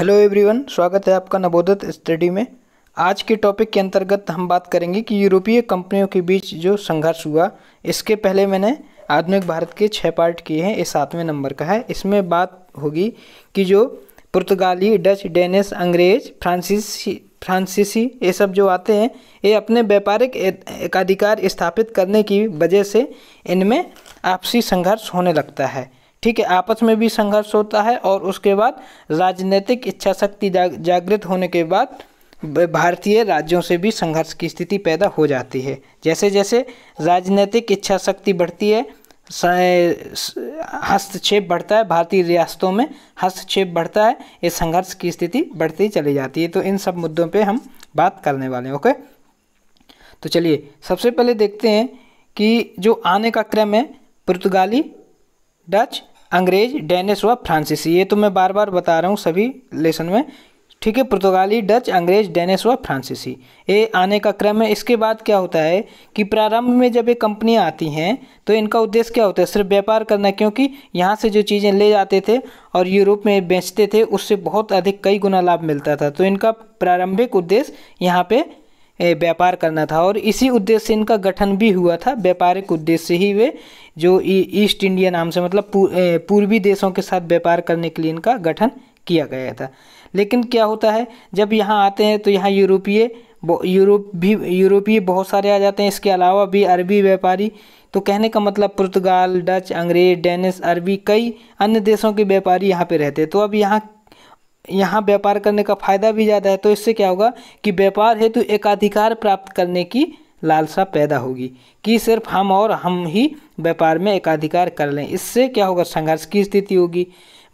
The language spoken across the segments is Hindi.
हेलो एवरीवन स्वागत है आपका नवोदत स्टडी में आज के टॉपिक के अंतर्गत हम बात करेंगे कि यूरोपीय कंपनियों के बीच जो संघर्ष हुआ इसके पहले मैंने आधुनिक भारत के छः पार्ट किए हैं ये सातवें नंबर का है इसमें बात होगी कि जो पुर्तगाली डच डेनिश अंग्रेज फ्रांसीसी फ्रांसीसी ये सब जो आते हैं ये अपने व्यापारिक एकाधिकार स्थापित करने की वजह से इनमें आपसी संघर्ष होने लगता है ठीक है आपस में भी संघर्ष होता है और उसके बाद राजनीतिक इच्छा शक्ति जागृत होने के बाद भारतीय राज्यों से भी संघर्ष की स्थिति पैदा हो जाती है जैसे जैसे राजनीतिक इच्छा शक्ति बढ़ती है हस्तक्षेप बढ़ता है भारतीय रियासतों में हस्तक्षेप बढ़ता है ये संघर्ष की स्थिति बढ़ती चली जाती है तो इन सब मुद्दों पे हम बात करने वाले हैं ओके तो चलिए सबसे पहले देखते हैं कि जो आने का क्रम है पुर्तगाली डच अंग्रेज डेनिस व फ्रांसीसी ये तो मैं बार बार बता रहा हूँ सभी लेसन में ठीक है पुर्तगाली डच अंग्रेज डेनिस व फ्रांसीसी ये आने का क्रम है इसके बाद क्या होता है कि प्रारंभ में जब ये कंपनियाँ आती हैं तो इनका उद्देश्य क्या होता है सिर्फ व्यापार करना क्योंकि यहाँ से जो चीज़ें ले जाते थे और यूरोप में बेचते थे उससे बहुत अधिक कई गुना लाभ मिलता था तो इनका प्रारंभिक उद्देश्य यहाँ पर व्यापार करना था और इसी उद्देश्य से इनका गठन भी हुआ था व्यापारिक उद्देश्य से ही वे जो ईस्ट इंडिया नाम से मतलब पूर्वी देशों के साथ व्यापार करने के लिए इनका गठन किया गया था लेकिन क्या होता है जब यहाँ आते हैं तो यहाँ यूरोपीय यूरोप भी यूरोपीय बहुत सारे आ जाते हैं इसके अलावा भी अरबी व्यापारी तो कहने का मतलब पुर्तगाल डच अंग्रेज डेनिस अरबी कई अन्य देशों के व्यापारी यहाँ पे रहते हैं तो अब यहाँ यहाँ व्यापार करने का फायदा भी ज़्यादा है तो इससे क्या होगा कि व्यापार हेतु एकाधिकार प्राप्त करने की लालसा पैदा होगी कि सिर्फ हम और हम ही व्यापार में एकाधिकार कर लें इससे क्या होगा संघर्ष की स्थिति होगी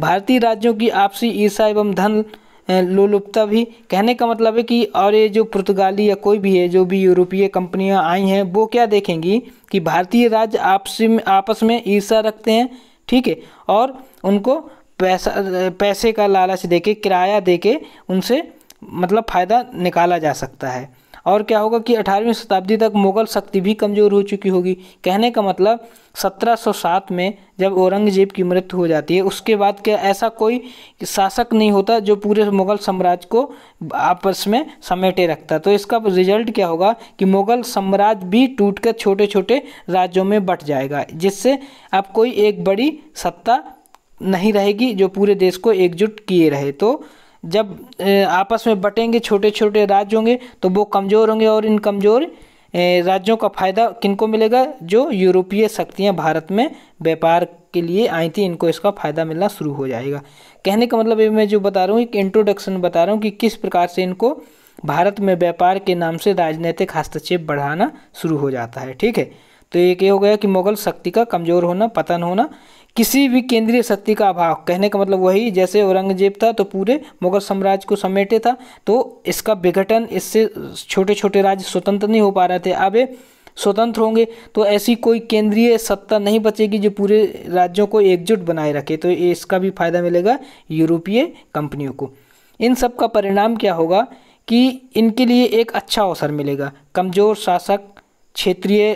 भारतीय राज्यों की आपसी ईर्षा एवं धन लोलुपता भी कहने का मतलब है कि और ये जो पुर्तगाली या कोई भी है जो भी यूरोपीय कंपनियां आई हैं वो क्या देखेंगी कि भारतीय राज्य आपसी में आपस में ईर्षा रखते हैं ठीक है और उनको पैसा पैसे का लालच दे के किराया दे के उनसे मतलब फ़ायदा निकाला जा सकता है और क्या होगा कि 18वीं शताब्दी तक मुग़ल शक्ति भी कमज़ोर हो चुकी होगी कहने का मतलब 1707 में जब औरंगज़ेब की मृत्यु हो जाती है उसके बाद क्या ऐसा कोई शासक नहीं होता जो पूरे मुग़ल साम्राज्य को आपस में समेटे रखता तो इसका रिजल्ट क्या होगा कि मुग़ल साम्राज्य भी टूट कर छोटे छोटे राज्यों में बट जाएगा जिससे अब कोई एक बड़ी सत्ता नहीं रहेगी जो पूरे देश को एकजुट किए रहे तो जब आपस में बटेंगे छोटे छोटे राज्य होंगे तो वो कमज़ोर होंगे और इन कमज़ोर राज्यों का फायदा किनको मिलेगा जो यूरोपीय शक्तियाँ भारत में व्यापार के लिए आई थी इनको इसका फ़ायदा मिलना शुरू हो जाएगा कहने का मतलब मैं जो बता रहा हूँ एक इंट्रोडक्शन बता रहा हूँ कि किस प्रकार से इनको भारत में व्यापार के नाम से राजनीतिक हस्तक्षेप बढ़ाना शुरू हो जाता है ठीक है तो एक ये हो गया कि मुगल शक्ति का कमज़ोर होना पतन होना किसी भी केंद्रीय शक्ति का अभाव कहने का मतलब वही जैसे औरंगजेब था तो पूरे मुगल साम्राज्य को समेटे था तो इसका विघटन इससे छोटे छोटे राज्य स्वतंत्र नहीं हो पा रहे थे अब स्वतंत्र होंगे तो ऐसी कोई केंद्रीय सत्ता नहीं बचेगी जो पूरे राज्यों को एकजुट बनाए रखे तो इसका भी फायदा मिलेगा यूरोपीय कंपनियों को इन सब का परिणाम क्या होगा कि इनके लिए एक अच्छा अवसर मिलेगा कमज़ोर शासक क्षेत्रीय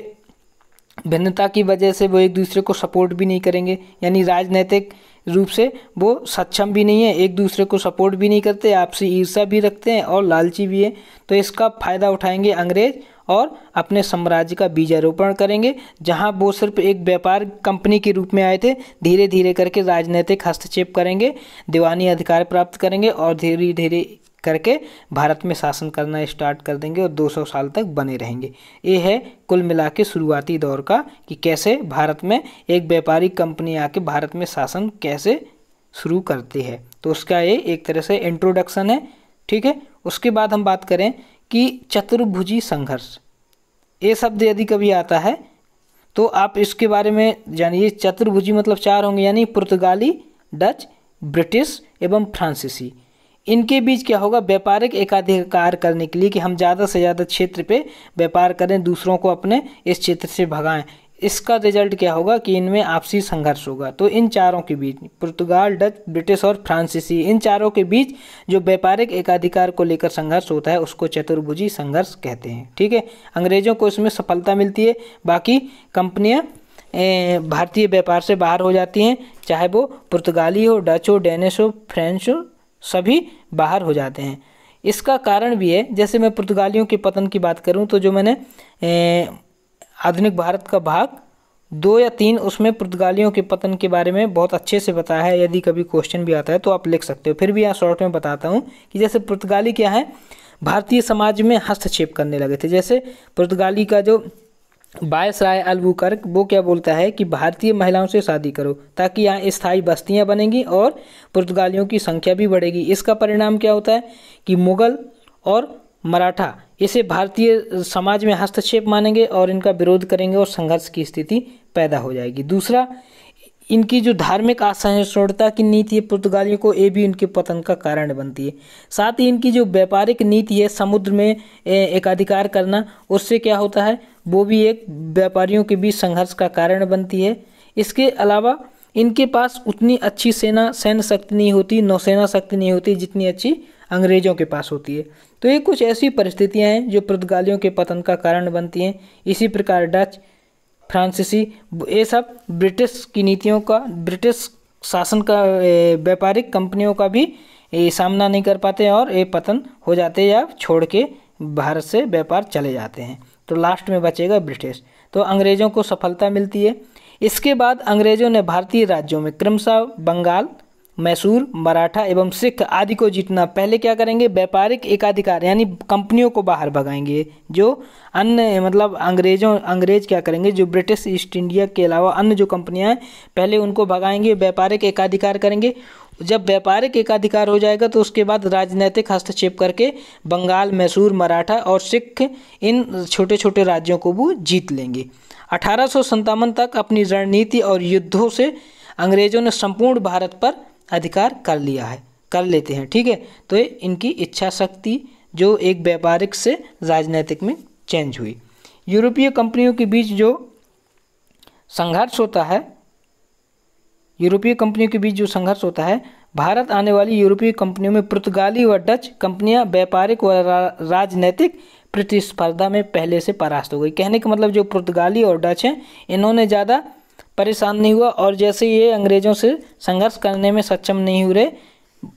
भिन्नता की वजह से वो एक दूसरे को सपोर्ट भी नहीं करेंगे यानी राजनीतिक रूप से वो सक्षम भी नहीं है एक दूसरे को सपोर्ट भी नहीं करते आपसी ईर्षा भी रखते हैं और लालची भी है तो इसका फ़ायदा उठाएंगे अंग्रेज और अपने साम्राज्य का बीजारोपण करेंगे जहां वो सिर्फ एक व्यापार कंपनी के रूप में आए थे धीरे धीरे करके राजनीतिक हस्तक्षेप करेंगे दीवानी अधिकार प्राप्त करेंगे और धीरे धीरे करके भारत में शासन करना स्टार्ट कर देंगे और 200 साल तक बने रहेंगे ये है कुल मिला के शुरुआती दौर का कि कैसे भारत में एक व्यापारी कंपनी आके भारत में शासन कैसे शुरू करती है तो उसका ये एक तरह से इंट्रोडक्शन है ठीक है उसके बाद हम बात करें कि चतुर्भुजी संघर्ष ये शब्द यदि कभी आता है तो आप इसके बारे में जानिए चतुर्भुजी मतलब चार होंगे यानी पुर्तगाली डच ब्रिटिश एवं फ्रांसीसी इनके बीच क्या होगा व्यापारिक एकाधिकार करने के लिए कि हम ज़्यादा से ज़्यादा क्षेत्र पे व्यापार करें दूसरों को अपने इस क्षेत्र से भगाएं इसका रिजल्ट क्या होगा कि इनमें आपसी संघर्ष होगा तो इन चारों के बीच पुर्तगाल डच ब्रिटिश और फ्रांसीसी इन चारों के बीच जो व्यापारिक एकाधिकार को लेकर संघर्ष होता है उसको चतुर्भुजी संघर्ष कहते हैं ठीक है अंग्रेजों को इसमें सफलता मिलती है बाकी कंपनियाँ भारतीय व्यापार से बाहर हो जाती हैं चाहे वो पुर्तगाली हो डच हो डेनिश हो फ्रेंच हो सभी बाहर हो जाते हैं इसका कारण भी है जैसे मैं पुर्तगालियों के पतन की बात करूं तो जो मैंने आधुनिक भारत का भाग दो या तीन उसमें पुर्तगालियों के पतन के बारे में बहुत अच्छे से बताया है यदि कभी क्वेश्चन भी आता है तो आप लिख सकते हो फिर भी यहाँ शॉर्ट में बताता हूँ कि जैसे पुर्तगाली क्या है भारतीय समाज में हस्तक्षेप करने लगे थे जैसे पुर्तगाली का जो बायस राय अलबुकर्क वो क्या बोलता है कि भारतीय महिलाओं से शादी करो ताकि यहाँ स्थायी बस्तियाँ बनेंगी और पुर्तगालियों की संख्या भी बढ़ेगी इसका परिणाम क्या होता है कि मुग़ल और मराठा इसे भारतीय समाज में हस्तक्षेप मानेंगे और इनका विरोध करेंगे और संघर्ष की स्थिति पैदा हो जाएगी दूसरा इनकी जो धार्मिक असहिष्णुता की नीति है पुर्तगालियों को ये भी इनके पतन का कारण बनती है साथ ही इनकी जो व्यापारिक नीति है समुद्र में एकाधिकार करना उससे क्या होता है वो भी एक व्यापारियों के बीच संघर्ष का कारण बनती है इसके अलावा इनके पास उतनी अच्छी सेना सैन्य शक्ति नहीं होती नौसेना शक्ति नहीं होती जितनी अच्छी अंग्रेजों के पास होती है तो ये कुछ ऐसी परिस्थितियां हैं जो पुर्तगालियों के पतन का कारण बनती हैं इसी प्रकार डच फ्रांसीसी ये सब ब्रिटिश की नीतियों का ब्रिटिश शासन का व्यापारिक कंपनियों का भी सामना नहीं कर पाते और ये पतन हो जाते या छोड़ के भारत से व्यापार चले जाते हैं तो लास्ट में बचेगा ब्रिटिश तो अंग्रेज़ों को सफलता मिलती है इसके बाद अंग्रेज़ों ने भारतीय राज्यों में क्रमशः बंगाल मैसूर मराठा एवं सिख आदि को जीतना पहले क्या करेंगे व्यापारिक एकाधिकार यानी कंपनियों को बाहर भगाएंगे जो अन्य मतलब अंग्रेजों अंग्रेज क्या करेंगे जो ब्रिटिश ईस्ट इंडिया के अलावा अन्य जो कंपनियां हैं पहले उनको भगाएंगे व्यापारिक एकाधिकार करेंगे जब व्यापारिक एकाधिकार हो जाएगा तो उसके बाद राजनैतिक हस्तक्षेप करके बंगाल मैसूर मराठा और सिख इन छोटे छोटे राज्यों को वो जीत लेंगे अठारह तक अपनी रणनीति और युद्धों से अंग्रेज़ों ने संपूर्ण भारत पर अधिकार कर लिया है कर लेते हैं ठीक है तो इनकी इच्छा शक्ति जो एक व्यापारिक से राजनीतिक में चेंज हुई यूरोपीय कंपनियों के बीच जो संघर्ष होता है यूरोपीय कंपनियों के बीच जो संघर्ष होता है भारत आने वाली यूरोपीय कंपनियों में पुर्तगाली व डच कंपनियां व्यापारिक व राजनैतिक प्रतिस्पर्धा में पहले से परास्त हो गई कहने का मतलब जो पुर्तगाली और डच हैं इन्होंने ज़्यादा परेशान नहीं हुआ और जैसे ये अंग्रेज़ों से संघर्ष करने में सक्षम नहीं हुए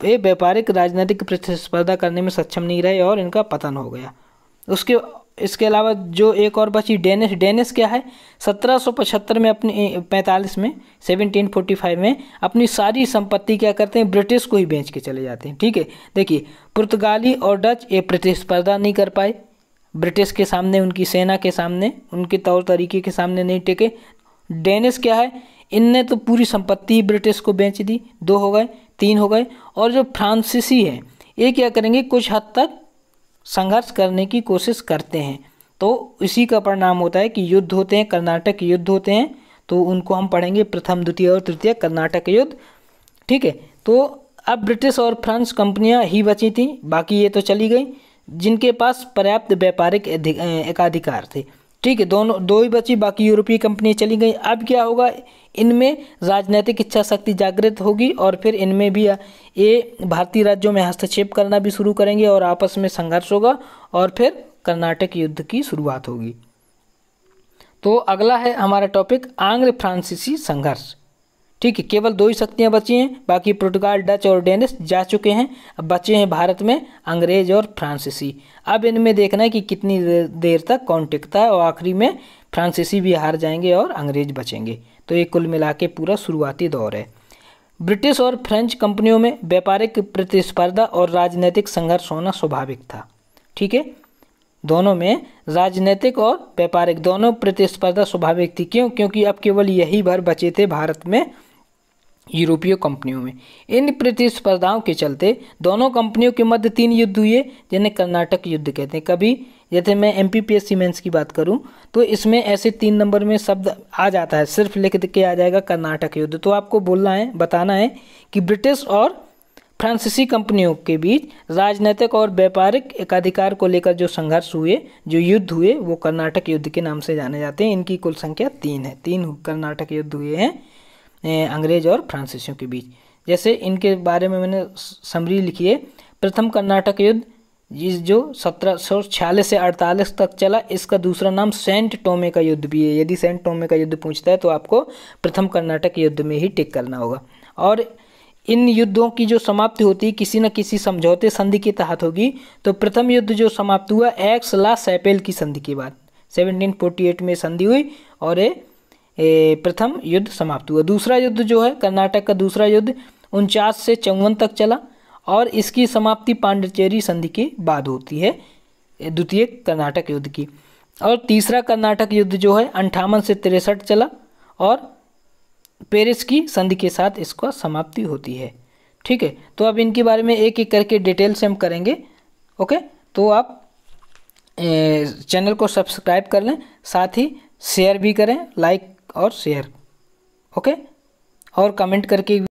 ये व्यापारिक राजनीतिक प्रतिस्पर्धा करने में सक्षम नहीं रहे और इनका पतन हो गया उसके इसके अलावा जो एक और बची डेनिस डेनिस क्या है 1775 में अपनी 45 में 1745 में अपनी सारी संपत्ति क्या करते हैं ब्रिटिश को ही बेच के चले जाते हैं ठीक है देखिए पुर्तगाली और डच ये प्रतिस्पर्धा नहीं कर पाए ब्रिटिश के सामने उनकी सेना के सामने उनके तौर तरीके के सामने नहीं टेके डेनिस क्या है इनने तो पूरी संपत्ति ब्रिटिश को बेच दी दो हो गए तीन हो गए और जो फ्रांसीसी हैं ये क्या करेंगे कुछ हद तक संघर्ष करने की कोशिश करते हैं तो इसी का परिणाम होता है कि युद्ध होते हैं कर्नाटक युद्ध होते हैं तो उनको हम पढ़ेंगे प्रथम द्वितीय और तृतीय कर्नाटक युद्ध ठीक है तो अब ब्रिटिश और फ्रांस कंपनियां ही बची थीं बाकी ये तो चली गई जिनके पास पर्याप्त व्यापारिक एकाधिकार थे ठीक है दोनों दो ही बची बाकी यूरोपीय कंपनियाँ चली गई अब क्या होगा इनमें राजनीतिक इच्छा शक्ति जागृत होगी और फिर इनमें भी ये भारतीय राज्यों में हस्तक्षेप करना भी शुरू करेंगे और आपस में संघर्ष होगा और फिर कर्नाटक युद्ध की शुरुआत होगी तो अगला है हमारा टॉपिक आंग्ल फ्रांसीसी संघर्ष ठीक है केवल दो ही शक्तियाँ बची हैं बाकी पुर्तगाल डच और डेनिस जा चुके हैं अब बचे हैं भारत में अंग्रेज और फ्रांसीसी अब इनमें देखना है कि कितनी देर तक कौन टिकता है और आखिरी में फ्रांसीसी भी हार जाएंगे और अंग्रेज बचेंगे तो ये कुल मिला के पूरा शुरुआती दौर है ब्रिटिश और फ्रेंच कंपनियों में व्यापारिक प्रतिस्पर्धा और राजनीतिक संघर्ष होना स्वाभाविक था ठीक है दोनों में राजनीतिक और व्यापारिक दोनों प्रतिस्पर्धा स्वाभाविक थी क्यों क्योंकि अब केवल यही भर बचे थे भारत में यूरोपीय कंपनियों में इन प्रतिस्पर्धाओं के चलते दोनों कंपनियों के मध्य तीन युद्ध हुए जिन्हें कर्नाटक युद्ध कहते हैं कभी जैसे मैं एम पी पी एस की बात करूं तो इसमें ऐसे तीन नंबर में शब्द आ जाता है सिर्फ लिख के आ जाएगा कर्नाटक युद्ध तो आपको बोलना है बताना है कि ब्रिटिश और फ्रांसीसी कंपनियों के बीच राजनीतिक और व्यापारिक एकाधिकार को लेकर जो संघर्ष हुए जो युद्ध हुए वो कर्नाटक युद्ध के नाम से जाने जाते हैं इनकी कुल संख्या तीन है तीन कर्नाटक युद्ध हुए हैं अंग्रेज और फ्रांसीसियों के बीच जैसे इनके बारे में मैंने समरी लिखी है प्रथम कर्नाटक युद्ध जिस जो सत्रह से अड़तालीस तक चला इसका दूसरा नाम सेंट टोमे का युद्ध भी है यदि सेंट टोमे का युद्ध पूछता है तो आपको प्रथम कर्नाटक युद्ध में ही टिक करना होगा और इन युद्धों की जो समाप्ति होती है किसी न किसी समझौते संधि के तहत होगी तो प्रथम युद्ध जो समाप्त हुआ एक्स ला सैपेल की संधि के बाद 1748 में संधि हुई और ये प्रथम युद्ध समाप्त हुआ दूसरा युद्ध जो है कर्नाटक का दूसरा युद्ध उनचास से चौवन तक चला और इसकी समाप्ति पांडिचेरी संधि के बाद होती है द्वितीय कर्नाटक युद्ध की और तीसरा कर्नाटक युद्ध जो है अंठावन से तिरसठ चला और पेरिस की संधि के साथ इसका समाप्ति होती है ठीक है तो अब इनके बारे में एक एक करके डिटेल से हम करेंगे ओके तो आप चैनल को सब्सक्राइब कर लें साथ ही शेयर भी करें लाइक और शेयर ओके और कमेंट करके